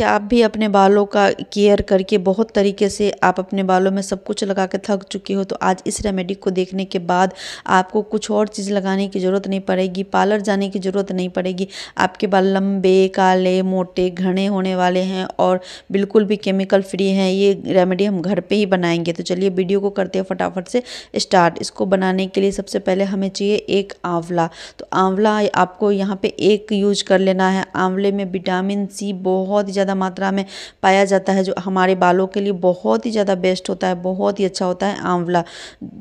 कि आप भी अपने बालों का केयर करके बहुत तरीके से आप अपने बालों में सब कुछ लगा के थक चुके हो तो आज इस रेमेडी को देखने के बाद आपको कुछ और चीज़ लगाने की ज़रूरत नहीं पड़ेगी पार्लर जाने की ज़रूरत नहीं पड़ेगी आपके बाल लंबे काले मोटे घने होने वाले हैं और बिल्कुल भी केमिकल फ्री हैं ये रेमेडी हम घर पर ही बनाएंगे तो चलिए वीडियो को करते हैं फटाफट से स्टार्ट इसको बनाने के लिए सबसे पहले हमें चाहिए एक आंवला तो आंवला आपको यहाँ पर एक यूज कर लेना है आंवले में विटामिन सी बहुत ज़्यादा ज़्यादा मात्रा में पाया जाता है जो हमारे बालों के लिए बहुत ही ज़्यादा बेस्ट होता है बहुत ही अच्छा होता है आंवला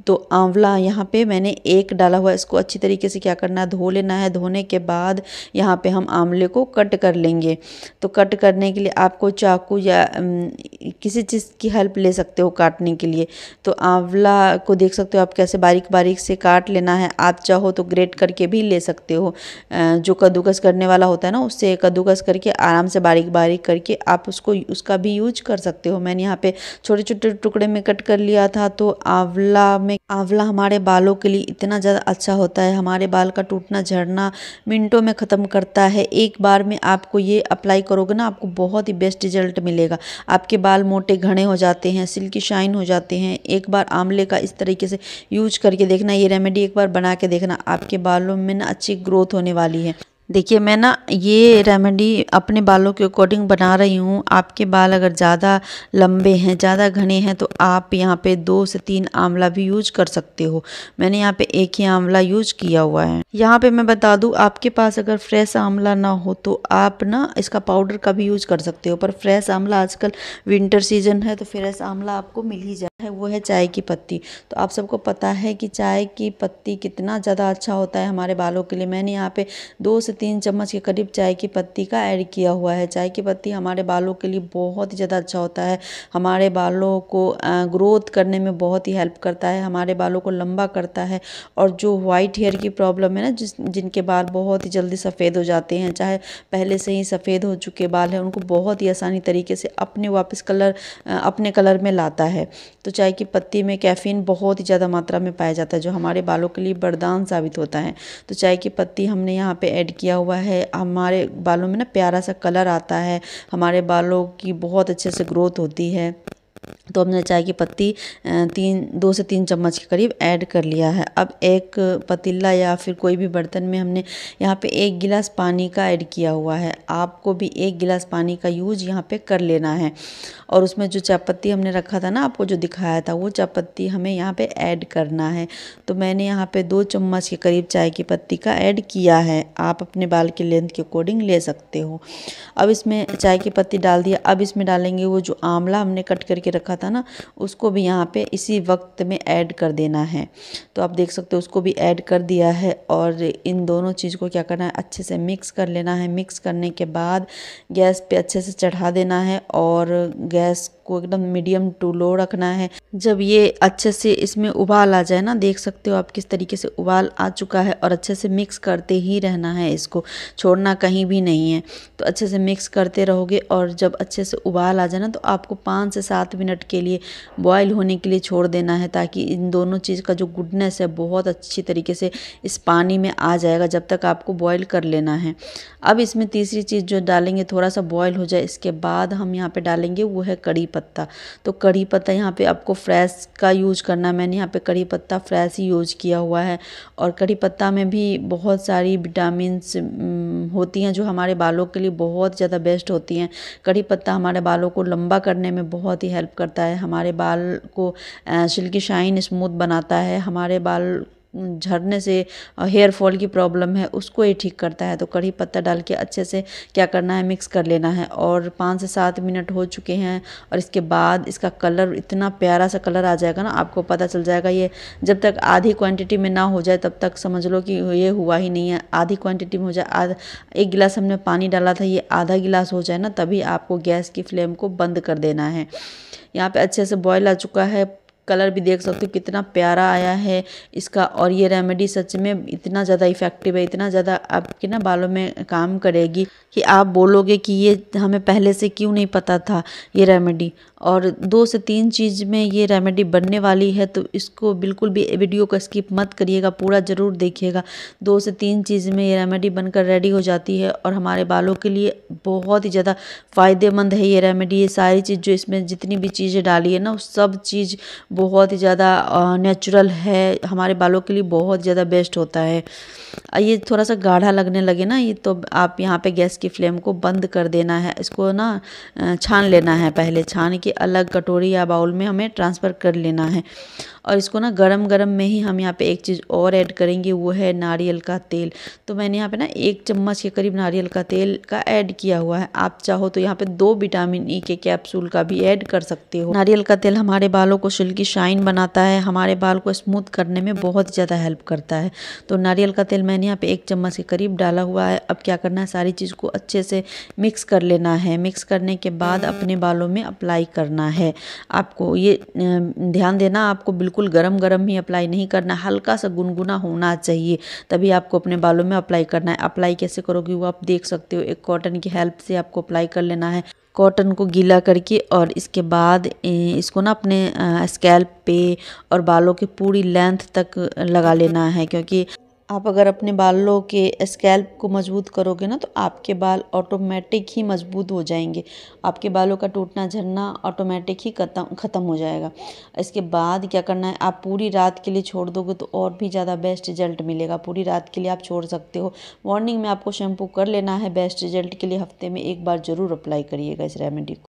तो आंवला यहाँ पे मैंने एक डाला हुआ है इसको अच्छी तरीके से क्या करना है धो लेना है धोने के बाद यहाँ पे हम आंवले को कट कर लेंगे तो कट करने के लिए आपको चाकू या किसी चीज़ की हेल्प ले सकते हो काटने के लिए तो आंवला को देख सकते हो आप कैसे बारीक बारीक से काट लेना है आप चाहो तो ग्रेट करके भी ले सकते हो जो कद्दूकस करने वाला होता है ना उससे कद्दूकस करके आराम से बारीक बारीक कर करके आप उसको उसका भी यूज कर सकते हो मैंने यहाँ पे छोटे छोटे टुकड़े में कट कर लिया था तो आंवला में आंवला हमारे बालों के लिए इतना ज़्यादा अच्छा होता है हमारे बाल का टूटना झड़ना मिनटों में ख़त्म करता है एक बार में आपको ये अप्लाई करोगे ना आपको बहुत ही बेस्ट रिजल्ट मिलेगा आपके बाल मोटे घने हो जाते हैं सिल्की शाइन हो जाते हैं एक बार आंवले का इस तरीके से यूज करके देखना ये रेमेडी एक बार बना के देखना आपके बालों में ना अच्छी ग्रोथ होने वाली है देखिए मैं ना ये रेमेडी अपने बालों के अकॉर्डिंग बना रही हूँ आपके बाल अगर ज़्यादा लंबे हैं ज़्यादा घने हैं तो आप यहाँ पे दो से तीन आंवला भी यूज कर सकते हो मैंने यहाँ पे एक ही आंवला यूज किया हुआ है यहाँ पे मैं बता दूँ आपके पास अगर फ्रेश आंवला ना हो तो आप ना इसका पाउडर का भी यूज कर सकते हो पर फ्रेश आंवला आजकल विंटर सीजन है तो फ्रेश आंवला आपको मिल ही जाए है वो है चाय की पत्ती तो आप सबको पता है कि चाय की पत्ती कितना ज़्यादा अच्छा होता है हमारे बालों के लिए मैंने यहाँ पे दो से तीन चम्मच के करीब चाय की पत्ती का ऐड किया हुआ है चाय की पत्ती हमारे बालों के लिए बहुत ही ज़्यादा अच्छा होता है हमारे बालों को ग्रोथ करने में बहुत ही हेल्प करता है हमारे बालों को लंबा करता है और जो वाइट हेयर की प्रॉब्लम है ना जिस जिनके बाल बहुत ही जल्दी सफ़ेद हो जाते हैं चाहे पहले से ही सफ़ेद हो चुके बाल हैं उनको बहुत ही आसानी तरीके से अपने वापस कलर अपने कलर में लाता है तो चाय की पत्ती में कैफ़ीन बहुत ही ज़्यादा मात्रा में पाया जाता है जो हमारे बालों के लिए बरदान साबित होता है तो चाय की पत्ती हमने यहाँ पर ऐड किया किया हुआ है हमारे बालों में ना प्यारा सा कलर आता है हमारे बालों की बहुत अच्छे से ग्रोथ होती है तो हमने चाय की पत्ती तीन दो से तीन चम्मच के करीब ऐड कर लिया है अब एक पतीला या फिर कोई भी बर्तन में हमने यहाँ पे एक गिलास पानी का ऐड किया हुआ है आपको भी एक गिलास पानी का यूज यहाँ पे कर लेना है और उसमें जो चायपत्ती हमने रखा था ना आपको जो दिखाया था वो चायपत्ती हमें यहाँ पर ऐड करना है तो मैंने यहाँ पर दो चम्मच के करीब चाय की पत्ती का ऐड किया है आप अपने बाल के लेंथ के अकॉर्डिंग ले सकते हो अब इसमें चाय की पत्ती डाल दिया अब इसमें डालेंगे वो जो आंवला हमने कट करके रखा था ना उसको भी यहाँ पे इसी वक्त में ऐड कर देना है तो आप देख सकते हो उसको भी ऐड कर दिया है और इन दोनों चीज़ को क्या करना है अच्छे से मिक्स कर लेना है मिक्स करने के बाद गैस पे अच्छे से चढ़ा देना है और गैस को एकदम मीडियम टू लो रखना है जब ये अच्छे से इसमें उबाल आ जाए ना देख सकते हो आप किस तरीके से उबाल आ चुका है और अच्छे से मिक्स करते ही रहना है इसको छोड़ना कहीं भी नहीं है तो अच्छे से मिक्स करते रहोगे और जब अच्छे से उबाल आ जाए ना तो आपको पाँच से सात मिनट के लिए बॉयल होने के लिए छोड़ देना है ताकि इन दोनों चीज़ का जो गुडनेस है बहुत अच्छी तरीके से इस पानी में आ जाएगा जब तक आपको बॉयल कर लेना है अब इसमें तीसरी चीज़ जो डालेंगे थोड़ा सा बॉयल हो जाए इसके बाद हम यहाँ पर डालेंगे वो है कड़ी पत्ता तो कड़ी पत्ता यहाँ पर आपको फ्रेश का यूज करना मैंने यहाँ पर कड़ी पत्ता फ्रेश ही यूज किया हुआ है और कड़ी पत्ता में भी बहुत सारी विटामिन होती हैं जो हमारे बालों के लिए बहुत ज़्यादा बेस्ट होती हैं कड़ी पत्ता हमारे बालों को लंबा करने में बहुत ही हेल्प करता है हमारे बाल को सिल्की शाइन स्मूथ बनाता है हमारे बाल झड़ने से हेयर फॉल की प्रॉब्लम है उसको ये ठीक करता है तो कढ़ी पत्ता डाल के अच्छे से क्या करना है मिक्स कर लेना है और पाँच से सात मिनट हो चुके हैं और इसके बाद इसका कलर इतना प्यारा सा कलर आ जाएगा ना आपको पता चल जाएगा ये जब तक आधी क्वांटिटी में ना हो जाए तब तक समझ लो कि ये हुआ ही नहीं है आधी क्वांटिटी में हो जाए आधा एक गिलास हमने पानी डाला था ये आधा गिलास हो जाए ना तभी आपको गैस की फ्लेम को बंद कर देना है यहाँ पे अच्छे से बॉयल आ चुका है कलर भी देख सकते हो कितना प्यारा आया है इसका और ये रेमेडी सच में इतना ज़्यादा इफेक्टिव है इतना ज़्यादा आपके ना बालों में काम करेगी कि आप बोलोगे कि ये हमें पहले से क्यों नहीं पता था ये रेमेडी और दो से तीन चीज़ में ये रेमेडी बनने वाली है तो इसको बिल्कुल भी वीडियो को स्किप मत करिएगा पूरा ज़रूर देखिएगा दो से तीन चीज़ में ये रेमेडी बनकर रेडी हो जाती है और हमारे बालों के लिए बहुत ही ज़्यादा फ़ायदेमंद है ये रेमेडी ये सारी चीज़ जो इसमें जितनी भी चीज़ें डाली है ना सब चीज़ बहुत ही ज़्यादा नेचुरल है हमारे बालों के लिए बहुत ज़्यादा बेस्ट होता है ये थोड़ा सा गाढ़ा लगने लगे ना ये तो आप यहाँ पर गैस की फ्लेम को बंद कर देना है इसको ना छान लेना है पहले छान के के अलग कटोरी या बाउल में हमें ट्रांसफ़र कर लेना है और इसको ना गरम गरम में ही हम यहाँ पे एक चीज़ और ऐड करेंगे वो है नारियल का तेल तो मैंने यहाँ पे ना एक चम्मच के करीब नारियल का तेल का ऐड किया हुआ है आप चाहो तो यहाँ पे दो विटामिन ई e के कैप्सूल का भी ऐड कर सकते हो नारियल का तेल हमारे बालों को सिल्की शाइन बनाता है हमारे बाल को स्मूथ करने में बहुत ज़्यादा हेल्प करता है तो नारियल का तेल मैंने यहाँ पर एक चम्मच के करीब डाला हुआ है अब क्या करना है सारी चीज़ को अच्छे से मिक्स कर लेना है मिक्स करने के बाद अपने बालों में अप्लाई करना है आपको ये ध्यान देना आपको बिल्कुल गरम गरम ही अप्लाई नहीं करना हल्का सा गुनगुना होना चाहिए तभी आपको अपने बालों में अप्लाई करना है अप्लाई कैसे करोगे वो आप देख सकते हो एक कॉटन की हेल्प से आपको अप्लाई कर लेना है कॉटन को गीला करके और इसके बाद इसको ना अपने स्कैल्प पे और बालों के पूरी लेंथ तक लगा लेना है क्योंकि आप अगर अपने बालों के स्कैल्प को मजबूत करोगे ना तो आपके बाल ऑटोमेटिक ही मजबूत हो जाएंगे आपके बालों का टूटना झड़ना ऑटोमेटिक ही खत्म ख़त्म हो जाएगा इसके बाद क्या करना है आप पूरी रात के लिए छोड़ दोगे तो और भी ज़्यादा बेस्ट रिजल्ट मिलेगा पूरी रात के लिए आप छोड़ सकते हो मॉर्निंग में आपको शैम्पू कर लेना है बेस्ट रिजल्ट के लिए हफ्ते में एक बार ज़रूर अप्लाई करिएगा इस रेमेडी को